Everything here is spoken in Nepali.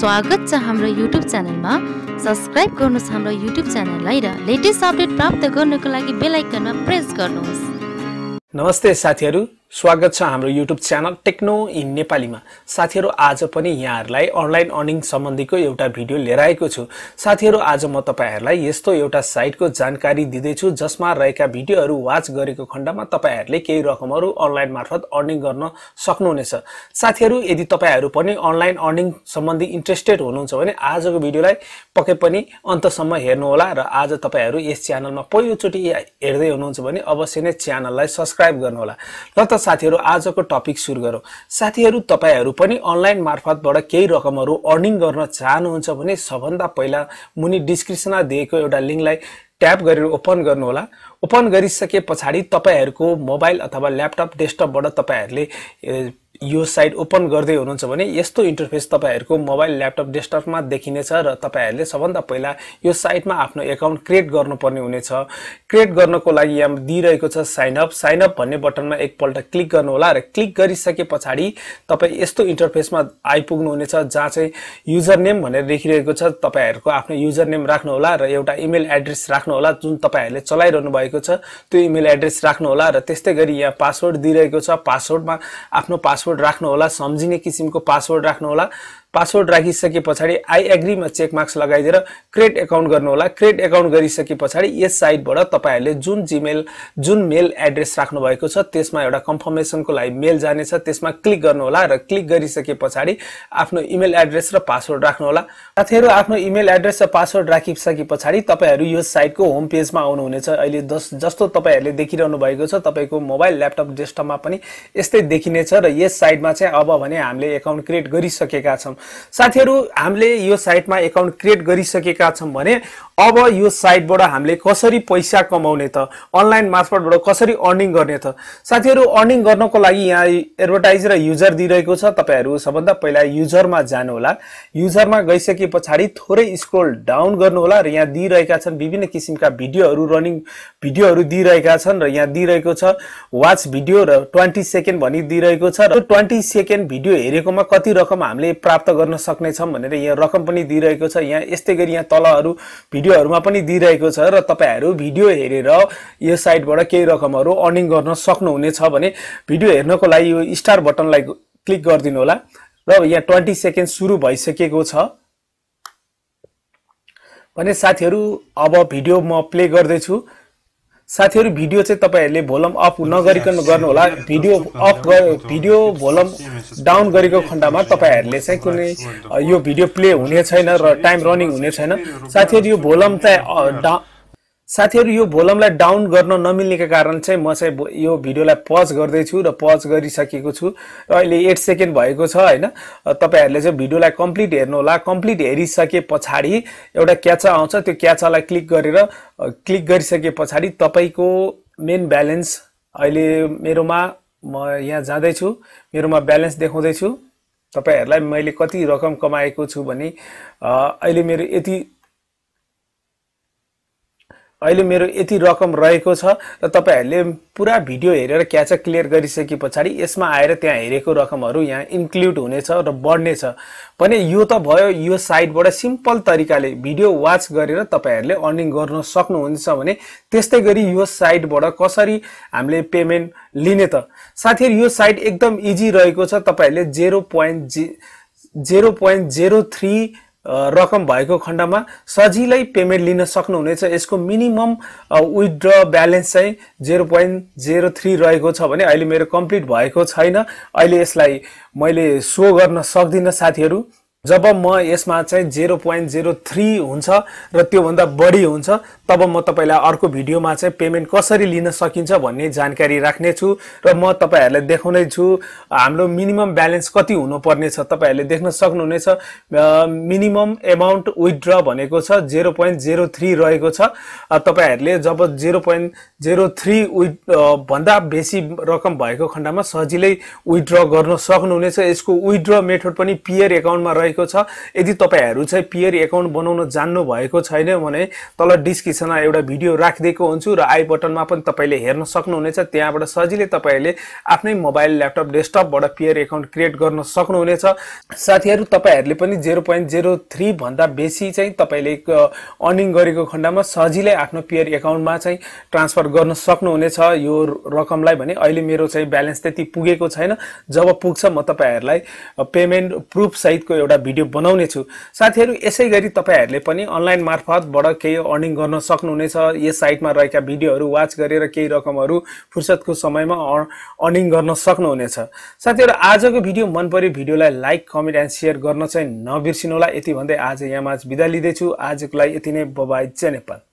स्वागत छ हाम्रो युट्युब च्यानलमा सब्सक्राइब गर्नुहोस् हाम्रो युट्युब च्यानललाई र लेटेस्ट अपडेट प्राप्त गर्नको लागि बेलायकनमा प्रेस गर्नुहोस् नमस्ते साथीहरू स्वागत छ हाम्रो युट्युब च्यानल टेक्नो इन नेपालीमा साथीहरू आज पनि यहाँहरूलाई अनलाइन अर्निङ सम्बन्धीको एउटा भिडियो लिएर आएको छु साथीहरू आज म तपाईँहरूलाई यस्तो एउटा साइटको जानकारी दिँदैछु जसमा रहेका भिडियोहरू वाच गरेको खण्डमा तपाईँहरूले केही रकमहरू अनलाइन मार्फत अर्निङ गर्न सक्नुहुनेछ साथीहरू यदि तपाईँहरू पनि अनलाइन अर्निङ सम्बन्धी इन्ट्रेस्टेड हुनुहुन्छ भने आजको भिडियोलाई पक्कै पनि अन्तसम्म हेर्नुहोला र आज तपाईँहरू यस च्यानलमा पहिलोचोटि हेर्दै हुनुहुन्छ भने अवश्य नै च्यानललाई सब्सक्राइब गर्नुहोला ल त साथीहरू आजको टपिक सुरु गरौँ साथीहरू तपाईँहरू पनि अनलाइन मार्फतबाट केही रकमहरू अर्निङ गर्न चाहनुहुन्छ भने सबभन्दा पहिला मुनि डिस्क्रिप्सनमा दिएको एउटा लिङ्कलाई ट्याप गरेर ओपन गर्नुहोला ओपन गरिसके पछाडि तपाईँहरूको मोबाइल अथवा ल्यापटप डेस्कटपबाट तपाईँहरूले यो साइट ओपन गर्दै हुनुहुन्छ भने यस्तो इन्टरफेस तपाईँहरूको मोबाइल ल्यापटप डेस्कटपमा देखिनेछ र तपाईँहरूले सबभन्दा पहिला यो साइटमा आफ्नो एकाउन्ट क्रिएट गर्नुपर्ने हुनेछ क्रिएट गर्नको लागि यहाँ दिइरहेको छ साइनअप साइनअप भन्ने बटनमा एकपल्ट क्लिक गर्नुहोला र क्लिक गरिसके पछाडि तपाईँ यस्तो इन्टरफेसमा आइपुग्नुहुनेछ जहाँ चाहिँ युजर नेम भनेर देखिरहेको छ तपाईँहरूको आफ्नो युजर नेम राख्नुहोला र एउटा इमेल एड्रेस राख्नुहोला जुन तपाईँहरूले चलाइरहनु भएको छ त्यो इमेल एड्रेस राख्नुहोला र त्यस्तै गरी यहाँ पासवर्ड दिइरहेको छ पासवर्डमा आफ्नो पासवर्ड पासवर्ड राख्नुहोला सम्झिने किसिमको पासवर्ड राख्नुहोला पासवर्ड राखिसके पछाडि आई एग्रीमा चेक मार्क्स लगाइदिएर क्रिएट एकाउन्ट गर्नुहोला क्रिएट एकाउन्ट गरिसके पछाडि यस साइटबाट तपाईँहरूले जुन जिमेल जुन मेल एड्रेस राख्नुभएको छ त्यसमा एउटा कन्फर्मेसनको लागि मेल जानेछ त्यसमा क्लिक गर्नुहोला र क्लिक गरिसके पछाडि आफ्नो इमेल एड्रेस र पासवर्ड राख्नुहोला साथीहरू आफ्नो इमेल एड्रेस र पासवर्ड राखिसके पछाडि तपाईँहरू यो साइटको होम पेजमा आउनुहुनेछ अहिले जस जस्तो तपाईँहरूले देखिरहनु भएको छ तपाईँको मोबाइल ल्यापटप डेस्कटपमा पनि यस्तै देखिनेछ र यस साइटमा चाहिँ अब भने हामीले एकाउन्ट क्रिएट गरिसकेका छौँ साथीहरू हामीले यो साइटमा एकाउन्ट क्रिएट गरिसकेका छौँ भने अब यो साइटबाट हामीले कसरी पैसा कमाउने त अनलाइन मार्फतबाट कसरी अर्निङ गर्ने त साथीहरू अर्निङ गर्नको लागि यहाँ एडभर्टाइज र युजर दिइरहेको छ तपाईँहरू सबभन्दा पहिला युजरमा जानुहोला युजरमा गइसके पछाडि थोरै स्क्रोल डाउन गर्नुहोला र यहाँ दिइरहेका छन् विभिन्न किसिमका भिडियोहरू रनिङ भिडियोहरू दिइरहेका छन् र यहाँ दिइरहेको छ वाच भिडियो र ट्वेन्टी सेकेन्ड भनी दिइरहेको छ र ट्वेन्टी सेकेन्ड भिडियो हेरेकोमा कति रकम हामीले प्राप्त गर्न सक्नेछौँ भनेर यहाँ रकम पनि दिइरहेको छ यहाँ यस्तै गरी यहाँ तलहरू भिडियोहरूमा पनि दिइरहेको छ र तपाईँहरू भिडियो हेरेर यो साइटबाट केही रकमहरू अर्निङ गर्न सक्नुहुनेछ भने भिडियो हेर्नको लागि यो स्टार बटनलाई क्लिक गरिदिनु होला र यहाँ ट्वेन्टी सेकेन्ड सुरु भइसकेको छ भने साथीहरू अब भिडियो म प्ले गर्दैछु साथीहरू भिडियो चाहिँ तपाईँहरूले भोलम अफ नगरिकन गर्नुहोला video up video volume down गरेको खण्डमा तपाईँहरूले चाहिँ कुनै यो भिडियो प्ले हुने छैन र टाइम रनिङ हुने छैन साथीहरू यो भोलम चाहिँ डा साथीहरू यो भोलमलाई डाउन गर्न नमिल्नेका कारण चाहिँ म चाहिँ यो भिडियोलाई पज गर्दैछु र पज गरिसकेको छु र अहिले एट सेकेन्ड भएको छ होइन तपाईँहरूले चाहिँ भिडियोलाई कम्प्लिट हेर्नुहोला कम्प्लिट हेरिसके पछाडि एउटा क्याचा आउँछ त्यो क्याचालाई क्लिक गरेर क्लिक गरिसके पछाडि तपाईँको मेन ब्यालेन्स अहिले मेरोमा म यहाँ जाँदैछु मेरोमा ब्यालेन्स देखाउँदैछु तपाईँहरूलाई मैले कति रकम कमाएको छु भने अहिले मेरो यति अहिले मेरो यति रकम रहेको छ र तपाईँहरूले पुरा भिडियो हेरेर क्याच क्लियर गरिसके पछाडि यसमा आएर त्यहाँ हेरेको रकमहरू यहाँ इन्क्लुड हुनेछ र बढ्नेछ भने यो त भयो यो साइटबाट सिम्पल तरिकाले भिडियो वाच गरेर तपाईँहरूले अर्निङ गर्न सक्नुहुन्छ भने त्यस्तै गरी यो साइटबाट कसरी हामीले पेमेन्ट लिने त साथीहरू यो साइट एकदम इजी रहेको छ तपाईँहरूले जेरो पोइन्ट जे जेरो पोइन्ट जेरो थ्री रकम भएको खण्डमा सजिलै पेमेन्ट लिन सक्नुहुनेछ यसको मिनिमम विथड्र ब्यालेन्स चाहिँ जेरो पोइन्ट जेरो थ्री रहेको छ भने अहिले मेरो कम्प्लिट भएको छैन अहिले यसलाई मैले सो गर्न सक्दिनँ साथीहरू जब म यसमा चाहिँ जेरो पोइन्ट जेरो थ्री हुन्छ र त्योभन्दा बढी हुन्छ तब म तपाईँलाई अर्को भिडियोमा चाहिँ पेमेन्ट कसरी लिन सकिन्छ भन्ने जानकारी राख्नेछु र म तपाईँहरूलाई देखाउने छु हाम्रो मिनिमम ब्यालेन्स कति हुनुपर्ने छ तपाईँहरूले देख्न सक्नुहुनेछ मिनिमम एमाउन्ट विथड्र भनेको छ जेरो पोइन्ट जेरो थ्री रहेको छ तपाईँहरूले जब zero point zero three with भन्दा बेसी रकम भएको खण्डमा सजिलै विथड्र गर्न सक्नुहुनेछ यसको विथड्र मेथड पनि पियर एकाउन्टमा रहेको भइरहेको छ यदि तपाईँहरू चाहिँ पियर एकाउन्ट बनाउन जान्नु भएको छैन भने तल डिस्क्रिप्सनमा एउटा भिडियो राखिदिएको हुन्छु र आई बटनमा पनि तपाईँले हेर्न सक्नुहुनेछ त्यहाँबाट सजिलै तपाईँहरूले आफ्नै मोबाइल ल्यापटप डेस्कटपबाट पियर एकाउन्ट क्रिएट गर्न सक्नुहुनेछ साथीहरू तपाईँहरूले पनि जेरो पोइन्ट जेरो थ्रीभन्दा बेसी चाहिँ तपाईँले अर्निङ गरेको खण्डमा सजिलै आफ्नो पियर एकाउन्टमा चाहिँ ट्रान्सफर गर्न सक्नुहुनेछ यो रकमलाई भने अहिले मेरो चाहिँ ब्यालेन्स त्यति पुगेको छैन जब पुग्छ म तपाईँहरूलाई पेमेन्ट प्रुफसहितको एउटा भिडियो बनाउनेछु साथीहरू यसै गरी तपाईँहरूले पनि अनलाइन मार्फतबाट केही अर्निङ गर्न सक्नुहुनेछ यस साइटमा रहेका भिडियोहरू वाच गरेर केही रकमहरू फुर्सदको समयमा अर्निङ गर्न सक्नुहुनेछ साथीहरू आजको भिडियो मन पऱ्यो भिडियोलाई लाइक कमेन्ट एन्ड सेयर गर्न चाहिँ नबिर्सिनु होला यति भन्दै आज यहाँ माझ बिदा लिँदैछु आजको लागि यति नै बबाई नेपाल